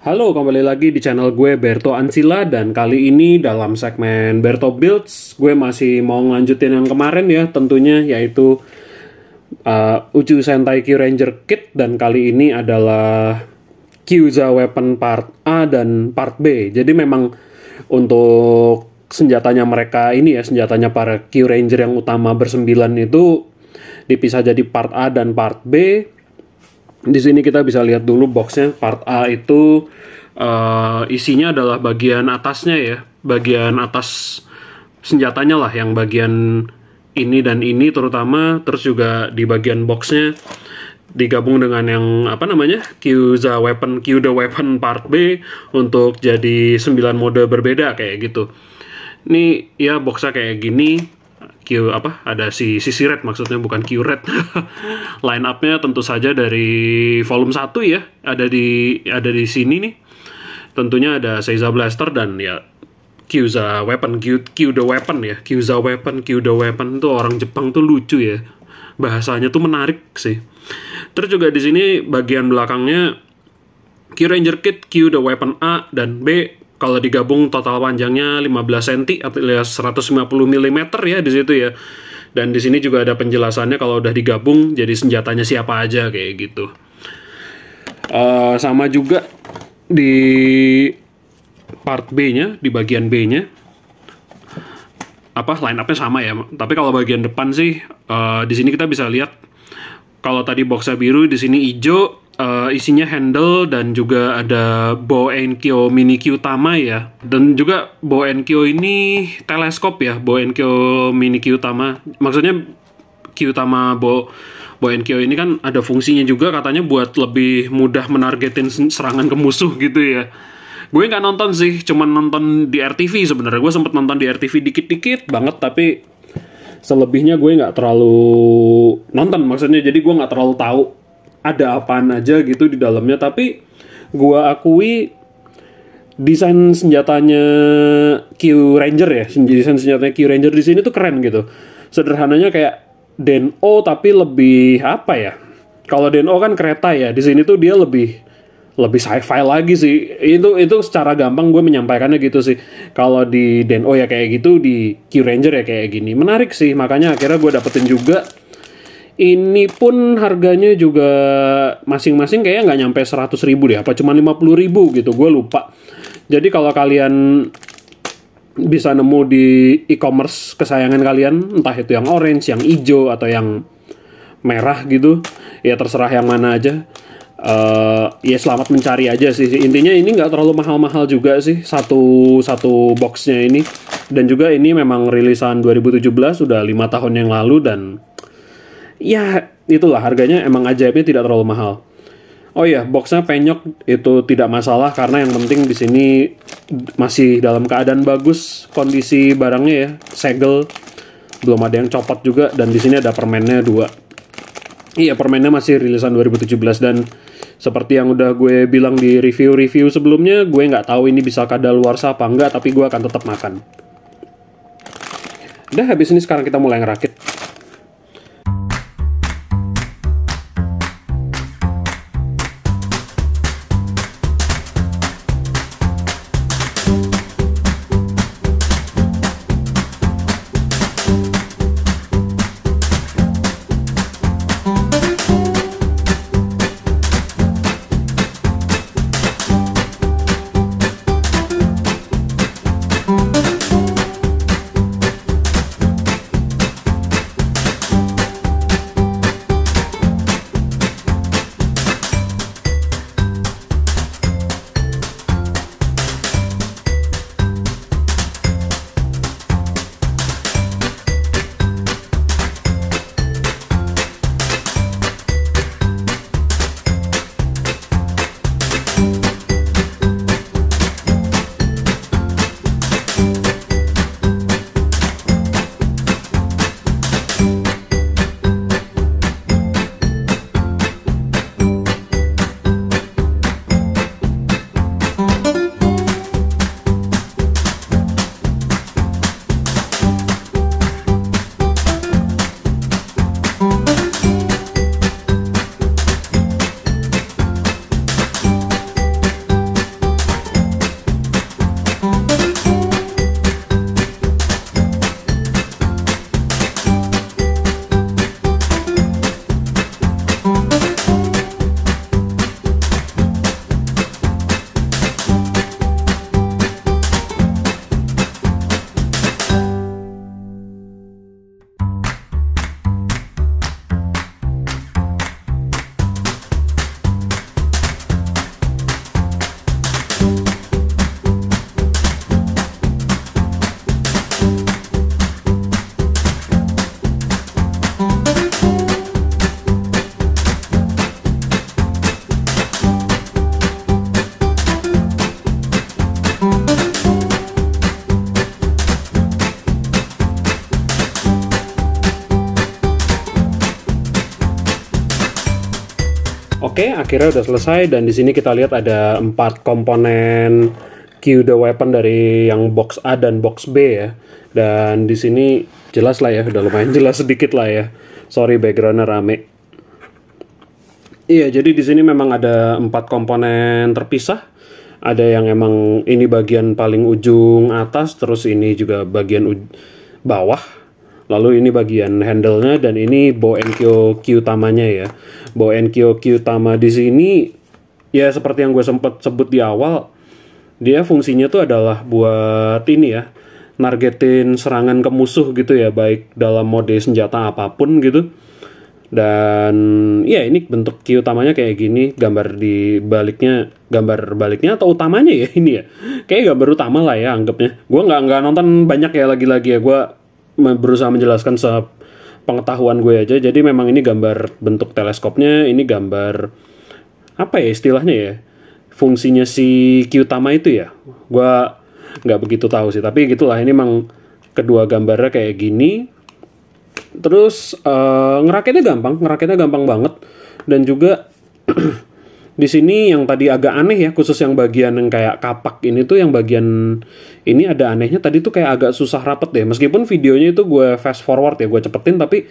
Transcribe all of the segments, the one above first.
Halo, kembali lagi di channel gue Berto Ansila dan kali ini dalam segmen Berto Builds gue masih mau ngelanjutin yang kemarin ya tentunya yaitu uh, Uchu Sentai Q Ranger Kit dan kali ini adalah Kyuza Weapon Part A dan Part B. Jadi memang untuk senjatanya mereka ini ya senjatanya para Q Ranger yang utama bersembilan itu dipisah jadi part A dan part B di sini kita bisa lihat dulu boxnya part A itu uh, isinya adalah bagian atasnya ya, bagian atas senjatanya lah yang bagian ini dan ini terutama terus juga di bagian boxnya digabung dengan yang apa namanya Kyuza Weapon Kyuda Weapon Part B untuk jadi 9 mode berbeda kayak gitu. Ini ya boxnya kayak gini Q apa ada si CC Red maksudnya bukan Q Red. Line upnya tentu saja dari volume 1 ya, ada di ada di sini nih. Tentunya ada Seiza Blaster dan ya Kyuza Weapon, Q, Q the Weapon ya. Kyuza Weapon, Q the Weapon tuh orang Jepang tuh lucu ya. Bahasanya tuh menarik sih. Terus juga di sini bagian belakangnya Q Ranger Kit, Q the Weapon A dan B kalau digabung total panjangnya 15 cm atau 150 mm ya di situ ya. Dan di sini juga ada penjelasannya kalau udah digabung jadi senjatanya siapa aja kayak gitu. Uh, sama juga di part B-nya, di bagian B-nya apa line up-nya sama ya. Tapi kalau bagian depan sih uh, di sini kita bisa lihat kalau tadi boxnya biru, di sini hijau, uh, isinya handle dan juga ada bow and mini Q utama ya. Dan juga bow and ini teleskop ya, bow and mini Q utama. Maksudnya Q utama bow bow and ini kan ada fungsinya juga katanya buat lebih mudah menargetin serangan ke musuh gitu ya. Gue nggak nonton sih, cuman nonton di RTV sebenarnya. Gue sempet nonton di RTV dikit-dikit banget tapi selebihnya gue nggak terlalu nonton maksudnya jadi gue nggak terlalu tahu ada apaan aja gitu di dalamnya tapi gua akui desain senjatanya Q Ranger ya desain senjatanya Q Ranger di sini tuh keren gitu sederhananya kayak Deno tapi lebih apa ya kalau Deno kan kereta ya di sini tuh dia lebih lebih sci-fi lagi sih itu itu secara gampang gue menyampaikannya gitu sih kalau di Deno ya kayak gitu di Q Ranger ya kayak gini menarik sih makanya akhirnya gue dapetin juga ini pun harganya juga masing-masing kayaknya nggak nyampe 100 ribu deh, apa cuma 50 ribu gitu, gue lupa. Jadi kalau kalian bisa nemu di e-commerce kesayangan kalian, entah itu yang orange, yang hijau, atau yang merah gitu, ya terserah yang mana aja. Uh, ya selamat mencari aja sih intinya ini nggak terlalu mahal-mahal juga sih satu satu boxnya ini dan juga ini memang rilisan 2017 sudah lima tahun yang lalu dan ya itulah harganya emang ajaibnya tidak terlalu mahal. Oh iya, boxnya penyok itu tidak masalah karena yang penting di sini masih dalam keadaan bagus kondisi barangnya ya, segel belum ada yang copot juga dan di sini ada permennya dua. Iya, permennya masih rilisan 2017 dan seperti yang udah gue bilang di review-review sebelumnya, gue nggak tahu ini bisa kadal warsa apa enggak, tapi gue akan tetap makan. Udah habis ini sekarang kita mulai ngerakit. akhirnya udah selesai dan di sini kita lihat ada empat komponen Q the weapon dari yang box A dan box B ya. Dan di sini jelas lah ya, udah lumayan jelas sedikit lah ya. Sorry backgroundnya rame. Iya, jadi di sini memang ada empat komponen terpisah. Ada yang emang ini bagian paling ujung atas, terus ini juga bagian bawah. Lalu ini bagian handle-nya dan ini bow and Q, Q ya bahwa NQQ Tama di sini ya seperti yang gue sempat sebut di awal dia fungsinya tuh adalah buat ini ya nargetin serangan ke musuh gitu ya baik dalam mode senjata apapun gitu dan ya ini bentuk Q utamanya kayak gini gambar di baliknya gambar baliknya atau utamanya ya ini ya kayak gambar utama lah ya anggapnya gue nggak nggak nonton banyak ya lagi-lagi ya gue berusaha menjelaskan se pengetahuan gue aja jadi memang ini gambar bentuk teleskopnya ini gambar apa ya istilahnya ya fungsinya si Kyutama itu ya gue nggak begitu tahu sih tapi gitulah ini emang kedua gambarnya kayak gini terus uh, eh, ngerakitnya gampang ngerakitnya gampang banget dan juga di sini yang tadi agak aneh ya khusus yang bagian yang kayak kapak ini tuh yang bagian ini ada anehnya tadi tuh kayak agak susah rapet deh meskipun videonya itu gue fast forward ya gue cepetin tapi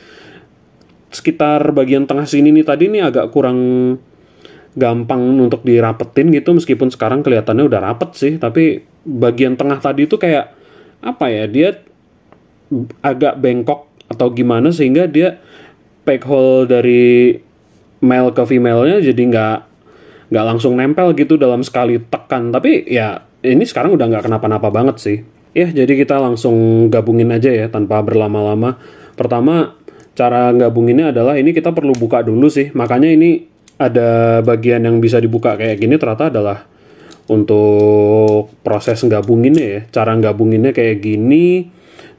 sekitar bagian tengah sini nih tadi ini agak kurang gampang untuk dirapetin gitu meskipun sekarang kelihatannya udah rapet sih tapi bagian tengah tadi tuh kayak apa ya dia agak bengkok atau gimana sehingga dia peg hole dari male ke female-nya jadi nggak nggak langsung nempel gitu dalam sekali tekan tapi ya ini sekarang udah nggak kenapa-napa banget sih ya jadi kita langsung gabungin aja ya tanpa berlama-lama pertama cara gabunginnya adalah ini kita perlu buka dulu sih makanya ini ada bagian yang bisa dibuka kayak gini ternyata adalah untuk proses gabunginnya ya cara gabunginnya kayak gini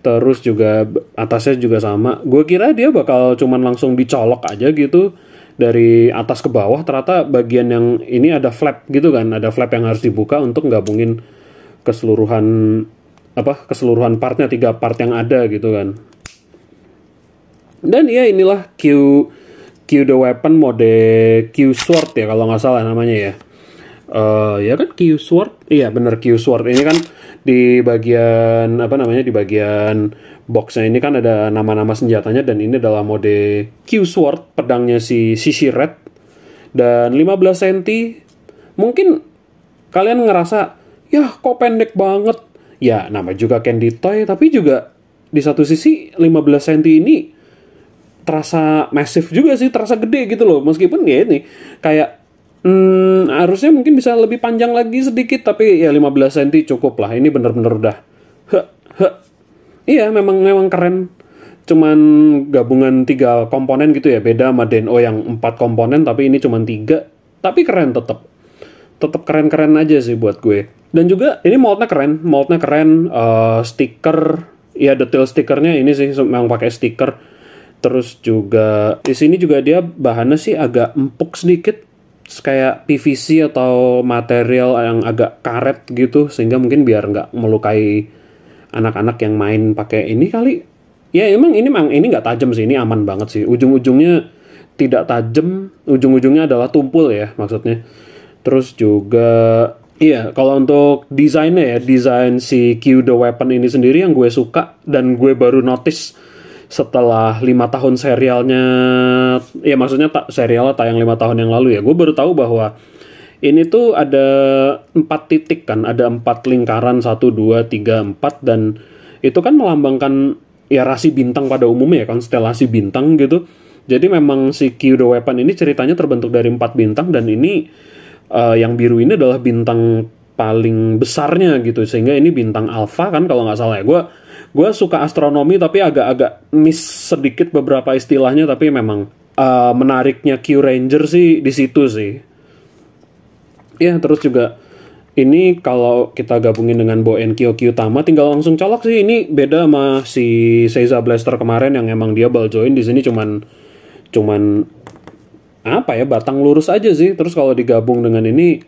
terus juga atasnya juga sama gue kira dia bakal cuman langsung dicolok aja gitu dari atas ke bawah ternyata bagian yang ini ada flap gitu kan ada flap yang harus dibuka untuk gabungin keseluruhan apa keseluruhan partnya tiga part yang ada gitu kan dan ya inilah Q Q the weapon mode Q sword ya kalau nggak salah namanya ya uh, ya kan Q sword iya bener Q sword ini kan di bagian apa namanya di bagian boxnya ini kan ada nama-nama senjatanya dan ini adalah mode Q Sword pedangnya si Sisi Red dan 15 cm mungkin kalian ngerasa ya kok pendek banget ya nama juga candy toy tapi juga di satu sisi 15 cm ini terasa masif juga sih terasa gede gitu loh meskipun ya ini kayak hmm, harusnya mungkin bisa lebih panjang lagi sedikit tapi ya 15 cm cukup lah ini bener-bener udah he, he, Iya, memang memang keren. Cuman gabungan tiga komponen gitu ya, beda sama DNO yang empat komponen, tapi ini cuman tiga. Tapi keren tetap. Tetap keren-keren aja sih buat gue. Dan juga ini moldnya keren, moldnya keren, uh, stiker, ya detail stikernya ini sih memang pakai stiker. Terus juga di sini juga dia bahannya sih agak empuk sedikit, kayak PVC atau material yang agak karet gitu, sehingga mungkin biar nggak melukai anak-anak yang main pakai ini kali ya emang ini mang ini nggak tajam sih ini aman banget sih ujung-ujungnya tidak tajam ujung-ujungnya adalah tumpul ya maksudnya terus juga iya kalau untuk desainnya ya desain si Q the Weapon ini sendiri yang gue suka dan gue baru notice setelah lima tahun serialnya ya maksudnya tak serialnya tayang lima tahun yang lalu ya gue baru tahu bahwa ini tuh ada empat titik kan, ada empat lingkaran satu dua tiga empat dan itu kan melambangkan ya rasi bintang pada umumnya ya konstelasi bintang gitu. Jadi memang si Q Weapon ini ceritanya terbentuk dari empat bintang dan ini uh, yang biru ini adalah bintang paling besarnya gitu sehingga ini bintang alfa kan kalau nggak salah ya gue gue suka astronomi tapi agak-agak miss sedikit beberapa istilahnya tapi memang uh, menariknya Q Ranger sih di situ sih ya terus juga ini kalau kita gabungin dengan Boen Kyokyu Tama tinggal langsung colok sih ini beda sama si Seiza Blaster kemarin yang emang dia ball join di sini cuman cuman apa ya batang lurus aja sih terus kalau digabung dengan ini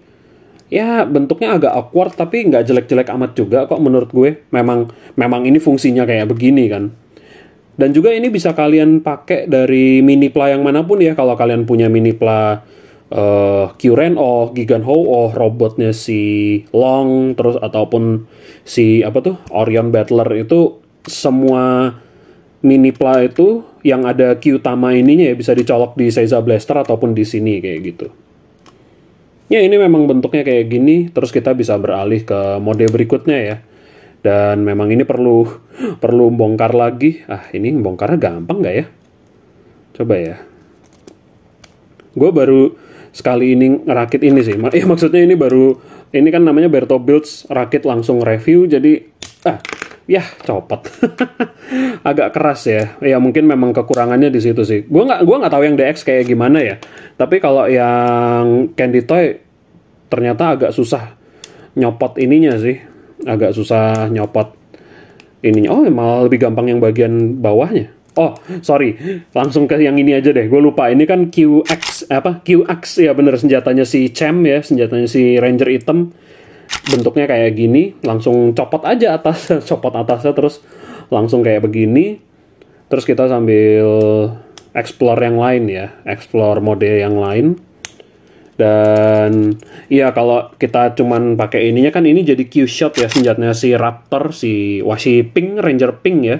ya bentuknya agak awkward tapi nggak jelek-jelek amat juga kok menurut gue memang memang ini fungsinya kayak begini kan dan juga ini bisa kalian pakai dari mini pla yang manapun ya kalau kalian punya mini pla uh, Kyuren oh Gigan Ho oh robotnya si Long terus ataupun si apa tuh Orion Battler itu semua mini pla itu yang ada Q utama ininya ya bisa dicolok di Seiza Blaster ataupun di sini kayak gitu. Ya ini memang bentuknya kayak gini terus kita bisa beralih ke mode berikutnya ya. Dan memang ini perlu perlu bongkar lagi. Ah ini bongkarnya gampang nggak ya? Coba ya. Gue baru sekali ini ngerakit ini sih. Ya maksudnya ini baru ini kan namanya Berto Builds rakit langsung review jadi ah ya copot agak keras ya ya mungkin memang kekurangannya di situ sih Gua nggak gua nggak tahu yang DX kayak gimana ya tapi kalau yang Candy Toy ternyata agak susah nyopot ininya sih agak susah nyopot ininya oh malah lebih gampang yang bagian bawahnya Oh, sorry. Langsung ke yang ini aja deh. Gue lupa. Ini kan QX apa? QX ya bener senjatanya si Cem ya, senjatanya si Ranger Item. Bentuknya kayak gini, langsung copot aja atas, copot atasnya terus langsung kayak begini. Terus kita sambil explore yang lain ya, explore mode yang lain. Dan iya kalau kita cuman pakai ininya kan ini jadi Q shot ya senjatanya si Raptor, si Washi pink Ranger Pink ya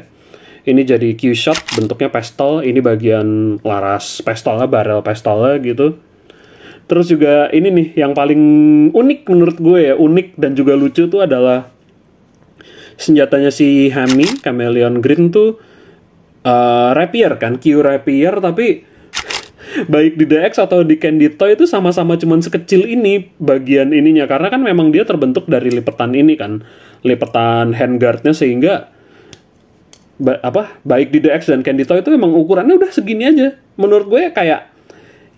ini jadi Q shot bentuknya pistol ini bagian laras pistolnya barrel pistolnya gitu terus juga ini nih yang paling unik menurut gue ya unik dan juga lucu tuh adalah senjatanya si Hami Chameleon Green tuh uh, rapier kan Q rapier tapi baik di DX atau di Candy Toy itu sama-sama cuman sekecil ini bagian ininya karena kan memang dia terbentuk dari lipetan ini kan lipetan handguardnya sehingga ba apa baik di DX dan Candy Toy itu memang ukurannya udah segini aja. Menurut gue ya kayak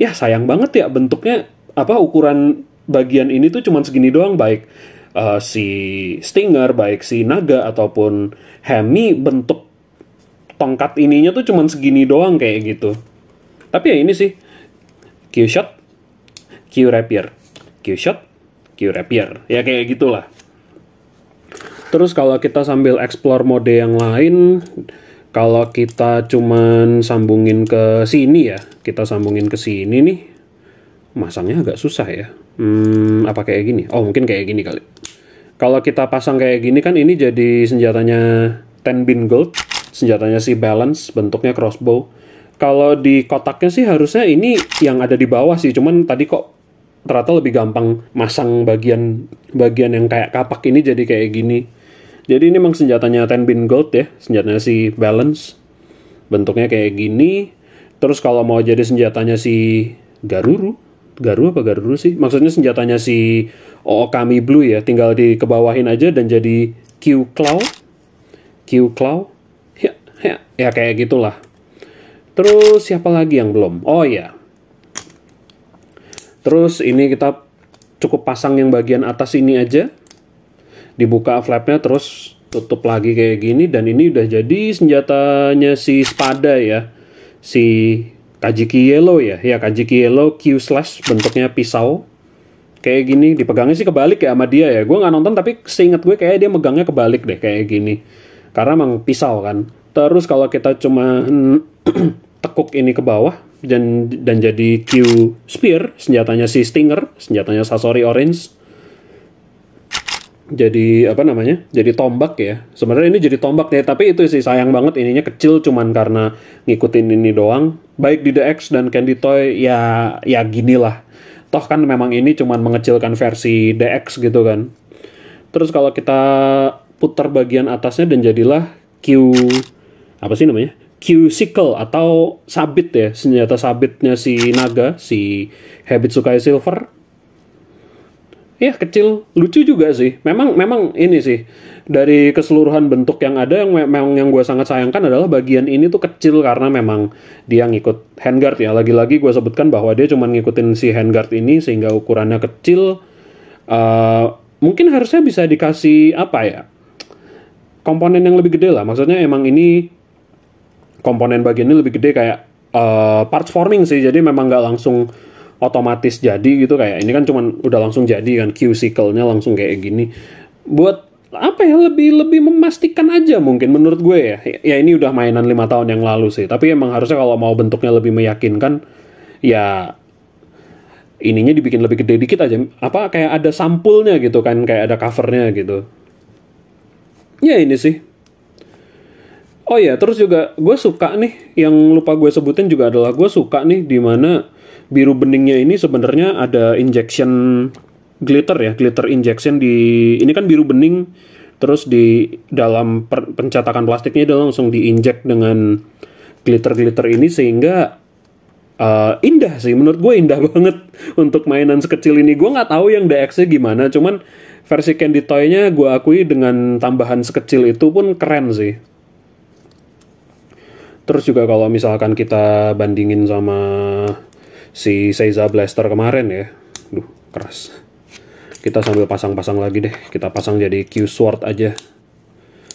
ya sayang banget ya bentuknya apa ukuran bagian ini tuh cuman segini doang baik uh, si Stinger baik si Naga ataupun Hemi bentuk tongkat ininya tuh cuman segini doang kayak gitu. Tapi ya ini sih Q shot, Q rapier, Q shot, Q rapier. Ya kayak gitulah. Terus kalau kita sambil explore mode yang lain, kalau kita cuman sambungin ke sini ya, kita sambungin ke sini nih, masangnya agak susah ya. Hmm, apa kayak gini? Oh, mungkin kayak gini kali. Kalau kita pasang kayak gini kan ini jadi senjatanya Ten Gold, senjatanya si Balance, bentuknya crossbow. Kalau di kotaknya sih harusnya ini yang ada di bawah sih, cuman tadi kok ternyata lebih gampang masang bagian bagian yang kayak kapak ini jadi kayak gini jadi ini memang senjatanya Tenbin Gold ya, senjatanya si Balance. Bentuknya kayak gini. Terus kalau mau jadi senjatanya si Garuru, Garuru apa Garuru sih? Maksudnya senjatanya si Ookami Blue ya, tinggal dikebawahin aja dan jadi Q Claw. Q Claw. Ya, ya, ya kayak gitulah. Terus siapa lagi yang belum? Oh ya. Terus ini kita cukup pasang yang bagian atas ini aja dibuka flapnya terus tutup lagi kayak gini dan ini udah jadi senjatanya si Spada ya si Kajiki Yellow ya ya Kajiki Yellow Q slash bentuknya pisau kayak gini dipegangnya sih kebalik ya sama dia ya gue nggak nonton tapi seinget gue kayak dia megangnya kebalik deh kayak gini karena emang pisau kan terus kalau kita cuma tekuk ini ke bawah dan dan jadi Q Spear senjatanya si Stinger senjatanya Sasori Orange jadi apa namanya jadi tombak ya sebenarnya ini jadi tombak ya tapi itu sih sayang banget ininya kecil cuman karena ngikutin ini doang baik di DX dan Candy Toy ya ya lah toh kan memang ini cuman mengecilkan versi DX gitu kan terus kalau kita putar bagian atasnya dan jadilah Q apa sih namanya Q sickle atau sabit ya senjata sabitnya si naga si Habit Sukai Silver ya kecil lucu juga sih memang memang ini sih dari keseluruhan bentuk yang ada yang memang yang gue sangat sayangkan adalah bagian ini tuh kecil karena memang dia ngikut handguard ya lagi-lagi gue sebutkan bahwa dia cuma ngikutin si handguard ini sehingga ukurannya kecil uh, mungkin harusnya bisa dikasih apa ya komponen yang lebih gede lah maksudnya emang ini komponen bagian ini lebih gede kayak uh, parts forming sih jadi memang nggak langsung otomatis jadi gitu kayak ini kan cuman udah langsung jadi kan Q cycle-nya langsung kayak gini buat apa ya lebih lebih memastikan aja mungkin menurut gue ya ya ini udah mainan lima tahun yang lalu sih tapi emang harusnya kalau mau bentuknya lebih meyakinkan ya ininya dibikin lebih gede dikit aja apa kayak ada sampulnya gitu kan kayak ada covernya gitu ya ini sih oh ya terus juga gue suka nih yang lupa gue sebutin juga adalah gue suka nih dimana biru beningnya ini sebenarnya ada injection glitter ya, glitter injection di ini kan biru bening terus di dalam per, pencetakan plastiknya dia langsung diinjek dengan glitter-glitter ini sehingga uh, indah sih menurut gue indah banget untuk mainan sekecil ini gue nggak tahu yang DX-nya gimana cuman versi Candy Toy-nya gue akui dengan tambahan sekecil itu pun keren sih terus juga kalau misalkan kita bandingin sama si Seiza Blaster kemarin ya. Duh, keras. Kita sambil pasang-pasang lagi deh. Kita pasang jadi Q Sword aja.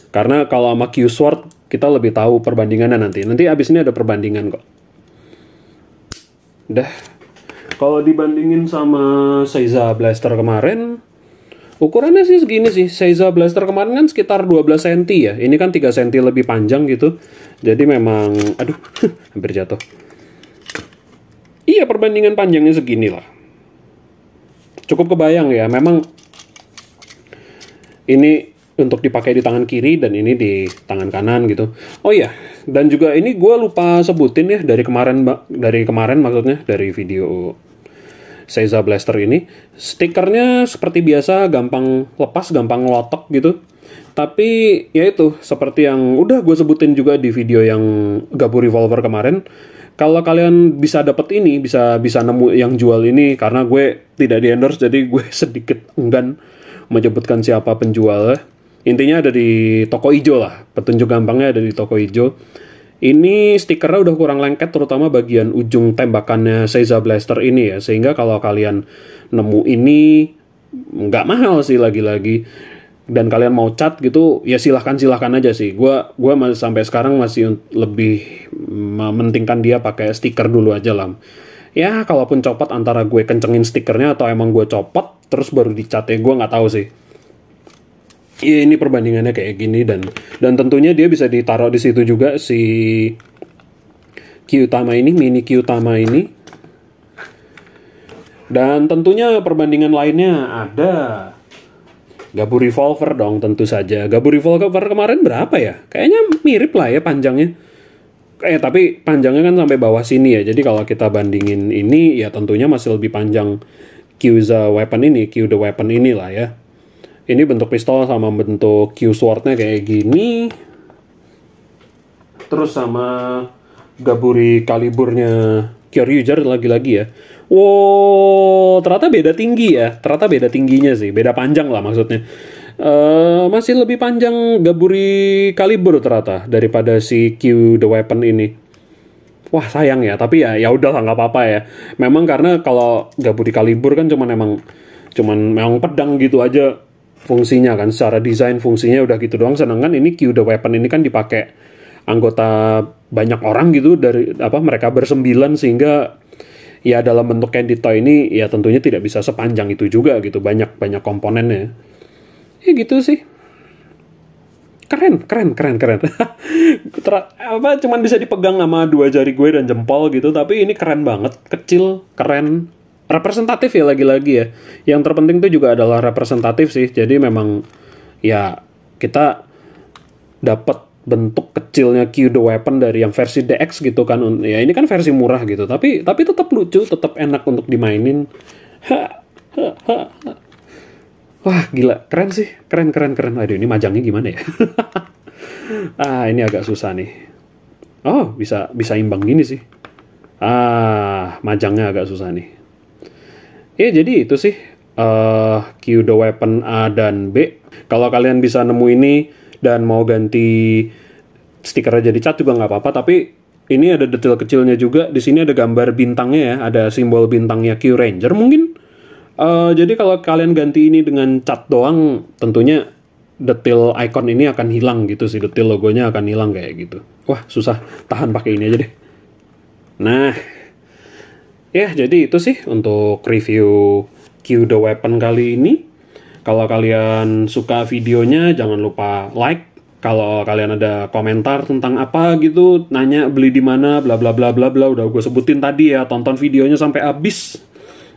Karena kalau sama Q Sword kita lebih tahu perbandingannya nanti. Nanti abis ini ada perbandingan kok. Dah. Kalau dibandingin sama Seiza Blaster kemarin, ukurannya sih segini sih Seiza Blaster kemarin kan sekitar 12 cm ya ini kan 3 cm lebih panjang gitu jadi memang aduh hampir jatuh Iya perbandingan panjangnya segini lah Cukup kebayang ya, memang ini untuk dipakai di tangan kiri dan ini di tangan kanan gitu. Oh iya, dan juga ini gue lupa sebutin ya dari kemarin mbak dari kemarin maksudnya dari video Seiza Blaster ini stikernya seperti biasa gampang lepas, gampang lotok gitu. Tapi ya itu seperti yang udah gue sebutin juga di video yang Gabu Revolver kemarin kalau kalian bisa dapat ini bisa bisa nemu yang jual ini karena gue tidak di endorse jadi gue sedikit enggan menyebutkan siapa penjualnya intinya ada di toko ijo lah petunjuk gampangnya ada di toko ijo ini stikernya udah kurang lengket terutama bagian ujung tembakannya Seiza Blaster ini ya sehingga kalau kalian nemu ini nggak mahal sih lagi-lagi dan kalian mau cat gitu ya silahkan silahkan aja sih gue gua masih sampai sekarang masih lebih mementingkan dia pakai stiker dulu aja lah ya kalaupun copot antara gue kencengin stikernya atau emang gue copot terus baru dicat ya gue nggak tahu sih ya, ini perbandingannya kayak gini dan dan tentunya dia bisa ditaruh di situ juga si Q utama ini mini Q utama ini dan tentunya perbandingan lainnya ada Gabu Revolver dong tentu saja. Gabu Revolver kemarin berapa ya? Kayaknya mirip lah ya panjangnya. Eh tapi panjangnya kan sampai bawah sini ya. Jadi kalau kita bandingin ini ya tentunya masih lebih panjang Q the Weapon ini, Q the Weapon inilah ya. Ini bentuk pistol sama bentuk Q swordnya kayak gini. Terus sama Gaburi kaliburnya Kyoryuger lagi-lagi ya wow ternyata beda tinggi ya ternyata beda tingginya sih beda panjang lah maksudnya Uh, masih lebih panjang Gaburi kaliber ternyata daripada si Q the Weapon ini. Wah sayang ya, tapi ya ya udah nggak apa-apa ya. Memang karena kalau Gaburi kaliber kan cuman emang cuman memang pedang gitu aja fungsinya kan secara desain fungsinya udah gitu doang sedangkan ini Q the Weapon ini kan dipakai anggota banyak orang gitu dari apa mereka bersembilan sehingga ya dalam bentuk candy toy ini ya tentunya tidak bisa sepanjang itu juga gitu banyak banyak komponennya ya gitu sih keren keren keren keren apa cuman bisa dipegang sama dua jari gue dan jempol gitu tapi ini keren banget kecil keren representatif ya lagi-lagi ya yang terpenting tuh juga adalah representatif sih jadi memang ya kita dapat bentuk kecilnya Q the Weapon dari yang versi DX gitu kan ya ini kan versi murah gitu tapi tapi tetap lucu tetap enak untuk dimainin wah gila keren sih keren keren keren aduh ini majangnya gimana ya ah ini agak susah nih oh bisa bisa imbang gini sih ah majangnya agak susah nih ya jadi itu sih uh, Q the Weapon A dan B kalau kalian bisa nemu ini dan mau ganti stikernya jadi cat juga nggak apa-apa tapi ini ada detail kecilnya juga di sini ada gambar bintangnya ya ada simbol bintangnya Q Ranger mungkin uh, jadi kalau kalian ganti ini dengan cat doang tentunya detail icon ini akan hilang gitu sih detail logonya akan hilang kayak gitu wah susah tahan pakai ini aja deh nah ya jadi itu sih untuk review Q the Weapon kali ini kalau kalian suka videonya jangan lupa like. Kalau kalian ada komentar tentang apa gitu, nanya beli di mana, bla bla bla bla bla, udah gue sebutin tadi ya, tonton videonya sampai habis.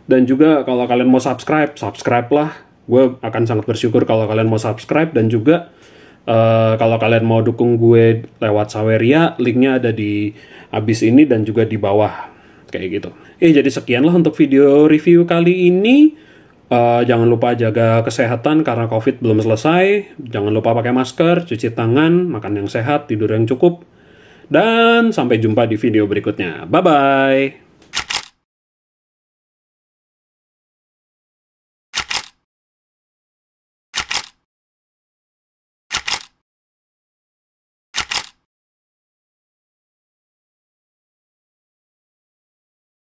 Dan juga kalau kalian mau subscribe, subscribe lah. Gue akan sangat bersyukur kalau kalian mau subscribe dan juga Uh, kalau kalian mau dukung gue lewat Saweria, linknya ada di abis ini dan juga di bawah kayak gitu. Eh jadi sekianlah untuk video review kali ini. Uh, jangan lupa jaga kesehatan karena COVID belum selesai. Jangan lupa pakai masker, cuci tangan, makan yang sehat, tidur yang cukup. Dan sampai jumpa di video berikutnya. Bye bye.